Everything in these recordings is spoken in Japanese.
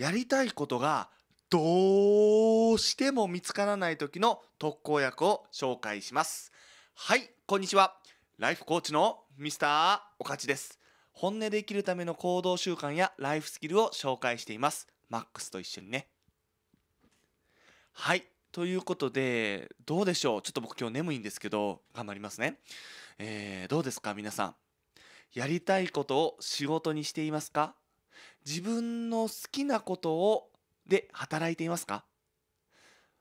やりたいことがどうしても見つからない時の特効薬を紹介します。はい、こんにちは。ライフコーチのミスターおかちです。本音で生きるための行動習慣やライフスキルを紹介しています。マックスと一緒にね。はい、ということで、どうでしょうちょっと僕今日眠いんですけど、頑張りますね。えー、どうですか皆さん。やりたいことを仕事にしていますか自分の好きなことをで働いていますか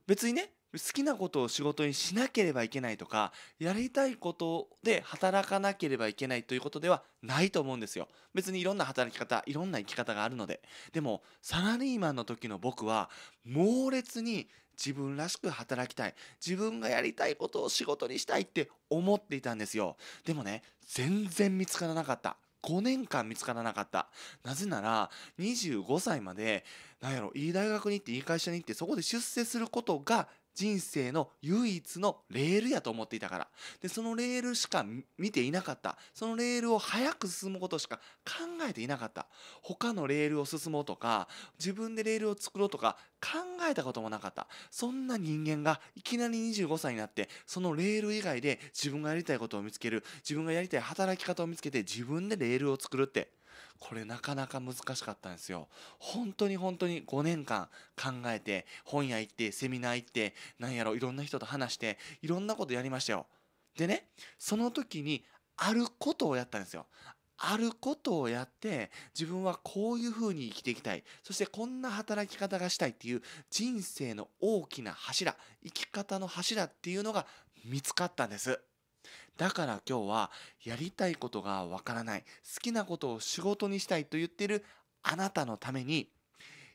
別にね好きなことを仕事にしなければいけないとかやりたいことで働かなければいけないということではないと思うんですよ別にいろんな働き方いろんな生き方があるのででもサラリーマンの時の僕は猛烈に自分らしく働きたい自分がやりたいことを仕事にしたいって思っていたんですよでもね全然見つからなかった5年間見つからなかった。なぜなら、25歳まで、なんやろ、いい大学に行って、いい会社に行って、そこで出世することが人生の唯一のレールやと思っていたからでそのレールしか見ていなかったそのレールを早く進むことしか考えていなかった他のレールを進もうとか自分でレールを作ろうとか考えたこともなかったそんな人間がいきなり25歳になってそのレール以外で自分がやりたいことを見つける自分がやりたい働き方を見つけて自分でレールを作るってこれなかなか難しかったんですよ。本当に本当に5年間考えて、本屋行って、セミナー行って、なんやろ、いろんな人と話して、いろんなことやりましたよ。でね、その時に、あることをやったんですよ。あることをやって自分はこういうふうに生きていきたいそしてこんな働き方がしたいっていう人生の大きな柱生き方の柱っていうのが見つかったんですだから今日はやりたいことがわからない、好きなことを仕事にしたいと言ってるあなたのために、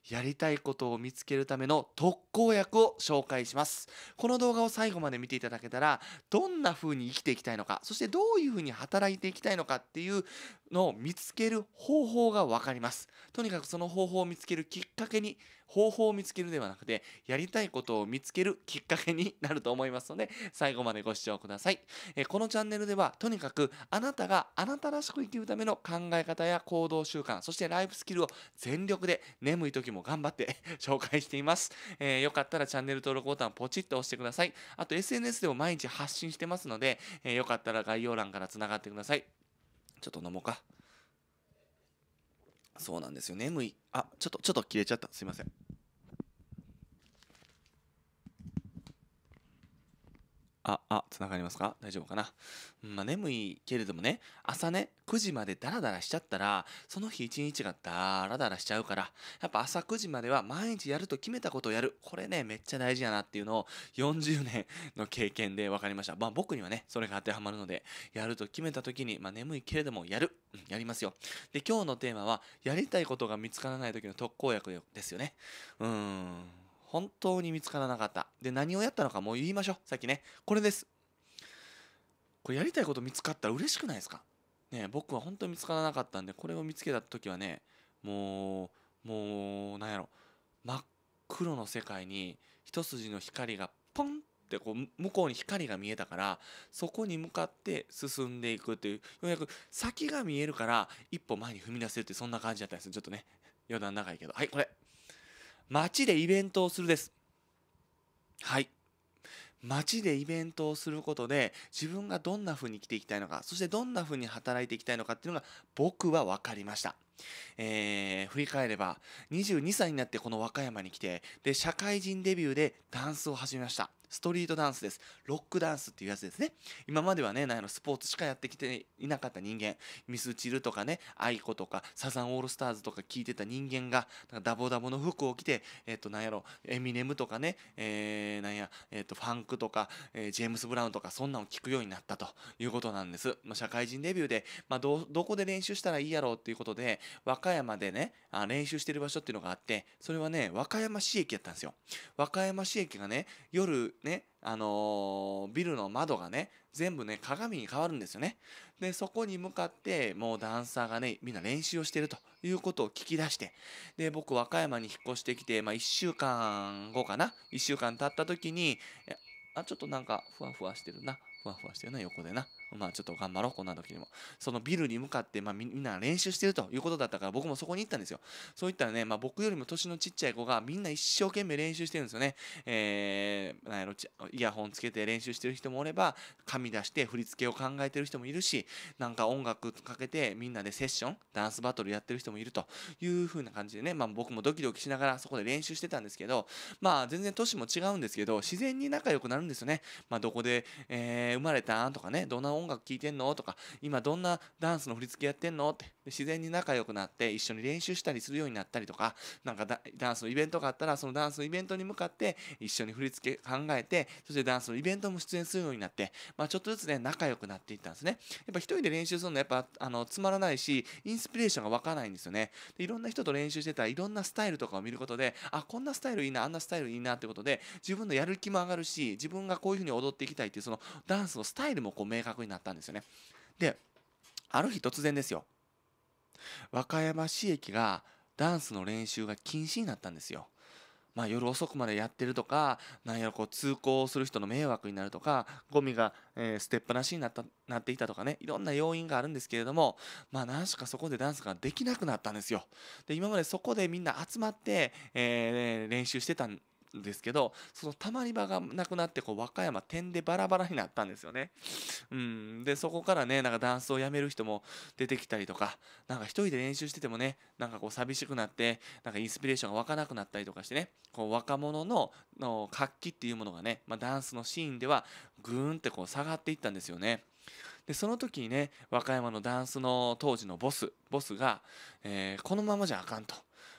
やりたいことを見つけるための特効薬を紹介します。この動画を最後まで見ていただけたら、どんな風に生きていきたいのか、そしてどういう風に働いていきたいのかっていうのを見つける方法がわかります。とにかくその方法を見つけるきっかけに方法を見つけるではなくてやりたいことを見つけるきっかけになると思いますので最後までご視聴ください、えー、このチャンネルではとにかくあなたがあなたらしく生きるための考え方や行動習慣そしてライフスキルを全力で眠い時も頑張って 紹介しています、えー、よかったらチャンネル登録ボタンポチッと押してくださいあと SNS でも毎日発信してますので、えー、よかったら概要欄からつながってくださいちょっと飲もうか。そうなんですよ眠いあちょっとちょっと切れちゃったすいませんあ、あ、繋がりますか大丈夫かな、まあ、眠いけれどもね、朝ね、9時までダラダラしちゃったら、その日一日がダラダラしちゃうから、やっぱ朝9時までは毎日やると決めたことをやる。これね、めっちゃ大事やなっていうのを40年の経験で分かりました。まあ僕にはね、それが当てはまるので、やると決めた時に、まあ眠いけれどもやる。うん、やりますよ。で、今日のテーマは、やりたいことが見つからない時の特効薬ですよね。うーん。本当に見つからなかったで何をやったのかもう言いましょうさっきねこれですこれやりたいこと見つかったら嬉しくないですかね僕は本当に見つからなかったんでこれを見つけた時はねもうもうなんやろ真っ黒の世界に一筋の光がポンってこう向こうに光が見えたからそこに向かって進んでいくっていうようやく先が見えるから一歩前に踏み出せるってそんな感じだったんですちょっとね余談長いけどはいこれ街でイベントをするです。はい。街でイベントをすることで自分がどんな風に生きていきたいのか、そしてどんな風に働いていきたいのかっていうのが僕は分かりました。えー、振り返れば22歳になってこの和歌山に来てで社会人デビューでダンスを始めましたストリートダンスです。ロックダンスっていうやつですね。今まではね、スポーツしかやってきていなかった人間、ミスチルとかね、アイコとか、サザンオールスターズとか聞いてた人間が、ダボダボの服を着て、えっ、ー、と、なんやろ、エミネムとかね、えー、なんや、えっ、ー、と、ファンクとか、えー、ジェームス・ブラウンとか、そんなの聞くようになったということなんです。まあ、社会人デビューで、まあど、どこで練習したらいいやろうっていうことで、和歌山でね、あ練習してる場所っていうのがあって、それはね、和歌山市駅やったんですよ。和歌山市駅がね、夜ね、あのー、ビルの窓がね、全部ね、鏡に変わるんですよね。で、そこに向かって、もうダンサーがね、みんな練習をしてるということを聞き出して、で、僕、和歌山に引っ越してきて、まあ、1週間後かな、1週間経った時に、あ、ちょっとなんか、ふわふわしてるな、ふわふわしてるな、横でな。まあちょっと頑張ろう、こんな時にも。そのビルに向かって、まあみんな練習してるということだったから、僕もそこに行ったんですよ。そういったらね、まあ僕よりも年のちっちゃい子がみんな一生懸命練習してるんですよね。えー、なんやろ、イヤホンつけて練習してる人もおれば、紙出して振り付けを考えてる人もいるし、なんか音楽かけてみんなでセッション、ダンスバトルやってる人もいるという風な感じでね、まあ僕もドキドキしながらそこで練習してたんですけど、まあ全然年も違うんですけど、自然に仲良くなるんですよね。まあどこで、えー、生まれたんとかね、どんな音音楽聴いてんのとか今どんなダンスの振り付けやってんのって自然に仲良くなって一緒に練習したりするようになったりとかなんかダンスのイベントがあったらそのダンスのイベントに向かって一緒に振り付け考えてそしてダンスのイベントも出演するようになって、まあ、ちょっとずつね仲良くなっていったんですねやっぱ一人で練習するのやっぱあのつまらないしインスピレーションが湧かないんですよねでいろんな人と練習してたらいろんなスタイルとかを見ることであこんなスタイルいいなあんなスタイルいいなってことで自分のやる気も上がるし自分がこういうふうに踊っていきたいっていうそのダンスのスタイルもこう明確にななったんですよね。である日突然ですよ和歌山市駅がダンスの練習が禁止になったんですよ。まあ、夜遅くまでやってるとか、なんやろこう通行する人の迷惑になるとか、ゴミが、えー、捨てっぱなしになったなっていたとかね、いろんな要因があるんですけれども、まあ、何しかそこでダンスができなくなったんですよ。で、今までそこでみんな集まって、えー、練習してたんですけどそのたまり場がなくなってこう和歌山点でバラバラになったんですよね。うんでそこからねなんかダンスをやめる人も出てきたりとかなんか一人で練習しててもねなんかこう寂しくなってなんかインスピレーションが湧かなくなったりとかしてねこう若者のの活気っていうものがね、まあ、ダンスのシーンではぐーんってこう下がっていったんですよね。でその時にね和歌山のダンスの当時のボスボスが、えー、このままじゃあかんと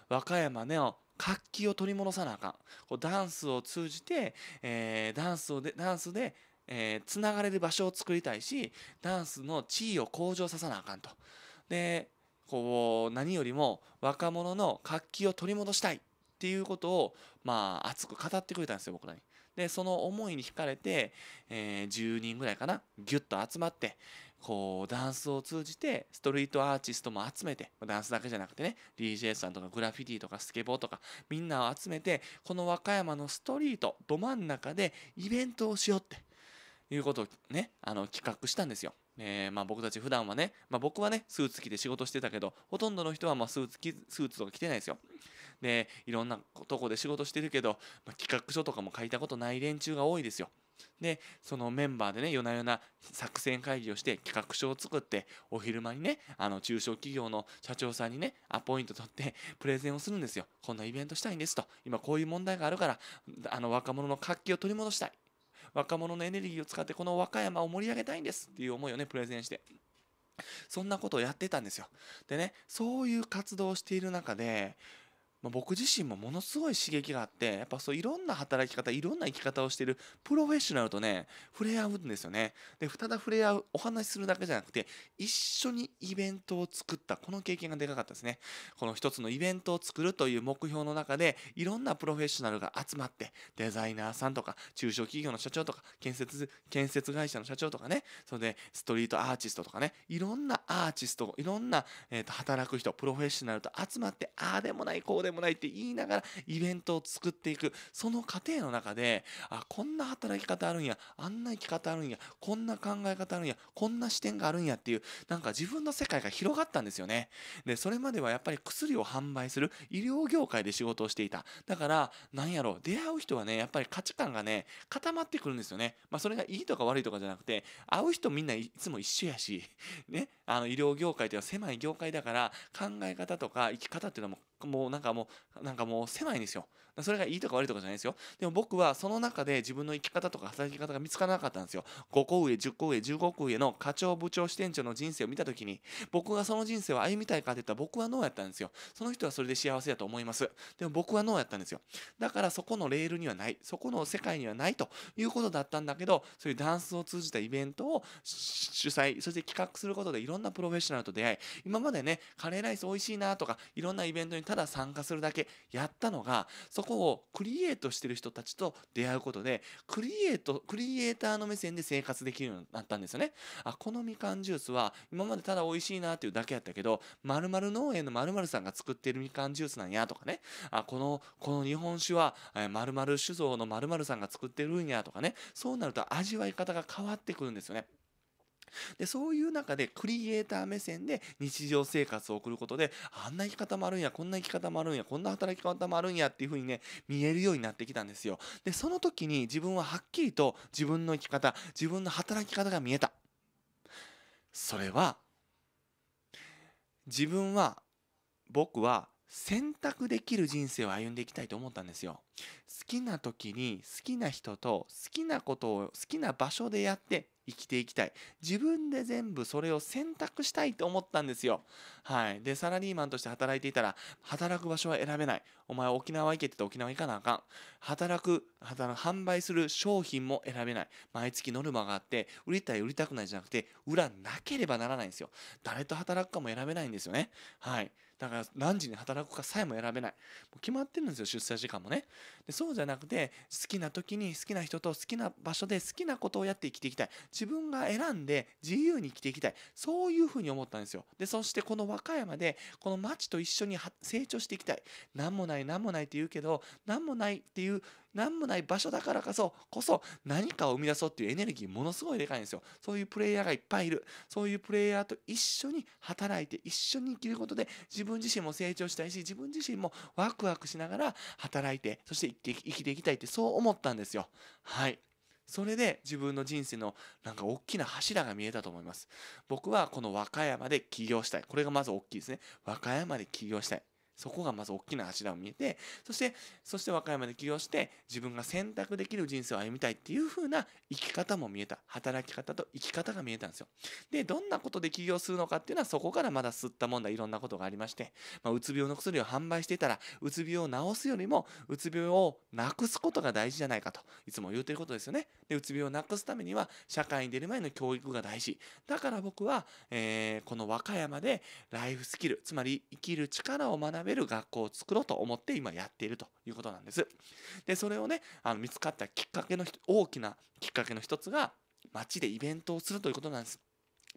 和歌山の活気を取り戻さなあかんこうダンスを通じて、えー、ダンスをでダンスでえー、つながれる場所を作りたいしダンスの地位を向上させなあかんと。でこう何よりも若者の活気を取り戻したいっていうことを、まあ、熱く語ってくれたんですよ僕らに。でその思いに惹かれて、えー、10人ぐらいかなギュッと集まって、こうダンスを通じてストリートアーティストも集めてダンスだけじゃなくてね DJ さんとかグラフィティとかスケボーとかみんなを集めてこの和歌山のストリートど真ん中でイベントをしようっていうことをねあの企画したんですよ。えー、まあ、僕たち普段はね、まあ、僕はねスーツ着て仕事してたけどほとんどの人はまスーツスーツとか着てないですよでいろんなとこで仕事してるけど、まあ、企画書とかも書いたことない連中が多いですよでそのメンバーでね夜な夜な作戦会議をして企画書を作ってお昼間にねあの中小企業の社長さんにねアポイント取ってプレゼンをするんですよこんなイベントしたいんですと今こういう問題があるからあの若者の活気を取り戻したい若者のエネルギーを使ってこの和歌山を盛り上げたいんですっていう思いをねプレゼンしてそんなことをやってたんですよでねそういう活動をしている中でまあ、僕自身もものすごい刺激があってやっぱそういろんな働き方いろんな生き方をしてるプロフェッショナルとね触れ合うんですよねでただ触れ合うお話しするだけじゃなくて一緒にイベントを作ったこの経験がでかかったですねこの一つのイベントを作るという目標の中でいろんなプロフェッショナルが集まってデザイナーさんとか中小企業の社長とか建設建設会社の社長とかねそれでストリートアーティストとかねいろんなアーティストいろんな、えー、と働く人プロフェッショナルと集まってああでもないこうでももないって言いながらイベントを作っていくその過程の中であこんな働き方あるんやあんな生き方あるんやこんな考え方あるんやこんな視点があるんやっていうなんか自分の世界が広がったんですよねでそれまではやっぱり薬を販売する医療業界で仕事をしていただから何やろ出会う人はねやっぱり価値観がね固まってくるんですよねまあそれがいいとか悪いとかじゃなくて会う人みんないつも一緒やしねあの医療業界ていうのは狭い業界だから考え方とか生き方っていうのはもうなんかもうなんかもう狭いんですよそれがいいとか悪いとかじゃないですよでも僕はその中で自分の生き方とか働き方が見つからなかったんですよ5個上10個上15個上の課長部長支店長の人生を見た時に僕がその人生を歩みたいかって言ったら僕はノーやったんですよその人はそれで幸せだと思いますでも僕はノーやったんですよだからそこのレールにはないそこの世界にはないということだったんだけどそういうダンスを通じたイベントを主催そして企画することでいろんなプロフェッショナルと出会い今までねカレーライス美味しいなとかいろんなイベントにただ参加するだけやったのがそこをクリエイトしてる人たちと出会うことでクリエイトクリエイターの目線で生活できるようになったんですよねあこのみかんジュースは今までただ美味しいなっていうだけやったけど〇〇農園の〇〇さんが作ってるみかんジュースなんやとかねあこのこの日本酒は〇〇酒造の〇〇さんが作ってるんやとかねそうなると味わい方が変わってくるんですよね。でそういう中でクリエイター目線で日常生活を送ることであんな生き方もあるんやこんな生き方もあるんやこんな働き方もあるんやっていうふうにね見えるようになってきたんですよでその時に自分ははっきりと自分の生き方自分の働き方が見えたそれは自分は僕は選択できる人生を歩んでいきたいと思ったんですよ好きな時に好きな人と好きなことを好きな場所でやって生きていきたい自分で全部それを選択したいと思ったんですよはいでサラリーマンとして働いていたら働く場所は選べないお前沖縄行けって言って沖縄行かなあかん働く働く販売する商品も選べない毎月ノルマがあって売りたい売りたくないじゃなくて売らなければならないんですよ誰と働くかも選べないんですよねはいだから何時に働くかさえも選べないもう決まってるんですよ出社時間もねでそうじゃなくて好きな時に好きな人と好きな場所で好きなことをやって生きていきたい自分が選んで自由に生きていきたいそういうふうに思ったんですよでそしてこの和歌山でこの町と一緒に成長していきたい何もない何もないって言うけど何もないっていう何もない場所だからこそ、こそ何かを生み出そうっていうエネルギーものすごいでかいんですよ。そういうプレイヤーがいっぱいいる。そういうプレイヤーと一緒に働いて、一緒に生きることで自分自身も成長したいし、自分自身もワクワクしながら働いて、そして生きて生きていきたいってそう思ったんですよ。はい。それで自分の人生のなんか大きな柱が見えたと思います。僕はこの和歌山で起業したい。これがまず大きいですね。和歌山で起業したい。そこがまず大きな柱を見えて、そして、そして和歌山で起業して、自分が選択できる人生を歩みたいっていう風な生き方も見えた。働き方と生き方が見えたんですよ。で、どんなことで起業するのかっていうのは、そこからまだ吸ったもんだいろんなことがありまして、まあ、うつ病の薬を販売していたら、うつ病を治すよりも、うつ病をなくすことが大事じゃないかと、いつも言うてることですよね。で、うつ病をなくすためには、社会に出る前の教育が大事。だから僕は、えー、この和歌山でライフスキル、つまり生きる力を学びべる学校を作ろうと思って今やっているということなんです。でそれをねあの見つかったきっかけの大きなきっかけの一つが街でイベントをするということなんです。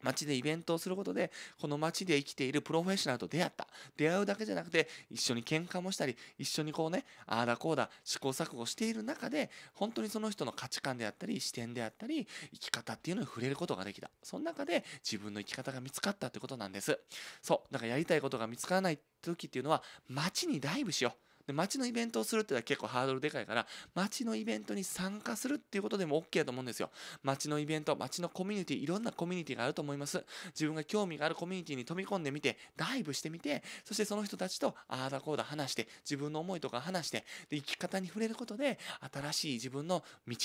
街でイベントをすることで、この街で生きているプロフェッショナルと出会った。出会うだけじゃなくて、一緒に喧嘩もしたり、一緒にこうね、ああだこうだ、試行錯誤している中で、本当にその人の価値観であったり、視点であったり、生き方っていうのに触れることができた。その中で自分の生き方が見つかったってことなんです。そう。だからやりたいことが見つからない時っていうのは、街にダイブしよう。で街のイベントをするってのは結構ハードルでかいから街のイベントに参加するっていうことでも OK だと思うんですよ街のイベント街のコミュニティいろんなコミュニティがあると思います自分が興味があるコミュニティに飛び込んでみてダイブしてみてそしてその人たちとああだこうだ話して自分の思いとか話してで生き方に触れることで新しい自分の道新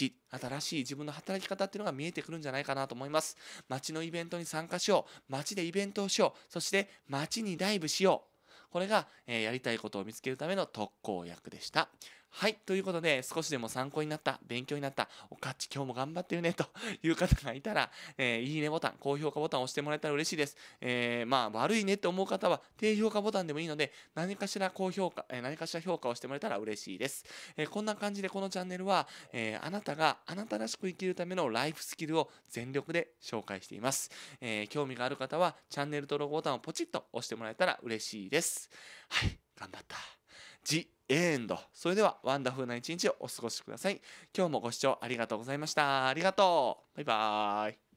しい自分の働き方っていうのが見えてくるんじゃないかなと思います街のイベントに参加しよう街でイベントをしようそして街にダイブしようこれが、えー、やりたいことを見つけるための特効薬でしたはい。ということで、少しでも参考になった、勉強になった、おかっち今日も頑張ってるね、という方がいたら、えー、いいねボタン、高評価ボタンを押してもらえたら嬉しいです。えー、まあ、悪いねって思う方は、低評価ボタンでもいいので、何かしら高評価、えー、何かしら評価をしてもらえたら嬉しいです。えこんな感じでこのチャンネルは、えあなたがあなたらしく生きるためのライフスキルを全力で紹介しています。え興味がある方は、チャンネル登録ボタンをポチッと押してもらえたら嬉しいです。はい。頑張った。じエンド。それでは、ワンダフルな一日をお過ごしください。今日もご視聴ありがとうございました。ありがとう。バイバーイ。